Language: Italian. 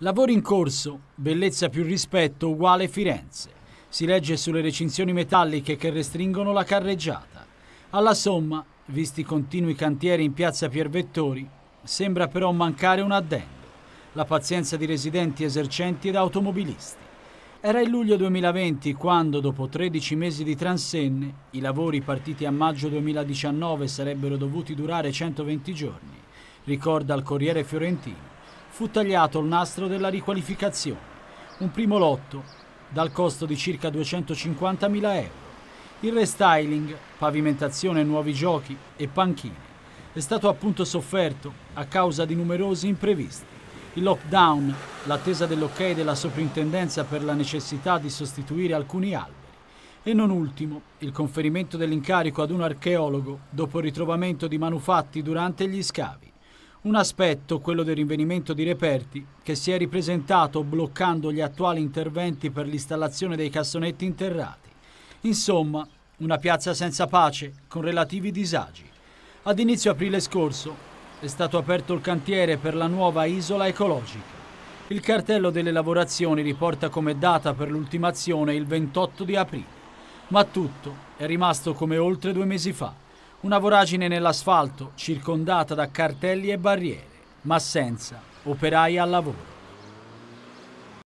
Lavori in corso, bellezza più rispetto uguale Firenze. Si legge sulle recinzioni metalliche che restringono la carreggiata. Alla somma, visti i continui cantieri in piazza Piervettori, sembra però mancare un addendo, la pazienza di residenti esercenti ed automobilisti. Era il luglio 2020 quando, dopo 13 mesi di transenne, i lavori partiti a maggio 2019 sarebbero dovuti durare 120 giorni, ricorda il Corriere Fiorentino fu tagliato il nastro della riqualificazione, un primo lotto dal costo di circa 250.000 euro. Il restyling, pavimentazione, nuovi giochi e panchine è stato appunto sofferto a causa di numerosi imprevisti. Il lockdown, l'attesa dell'ok della soprintendenza per la necessità di sostituire alcuni alberi e non ultimo il conferimento dell'incarico ad un archeologo dopo il ritrovamento di manufatti durante gli scavi. Un aspetto, quello del rinvenimento di reperti, che si è ripresentato bloccando gli attuali interventi per l'installazione dei cassonetti interrati. Insomma, una piazza senza pace, con relativi disagi. Ad inizio aprile scorso è stato aperto il cantiere per la nuova isola ecologica. Il cartello delle lavorazioni riporta come data per l'ultimazione il 28 di aprile, ma tutto è rimasto come oltre due mesi fa. Una voragine nell'asfalto, circondata da cartelli e barriere, ma senza operai al lavoro.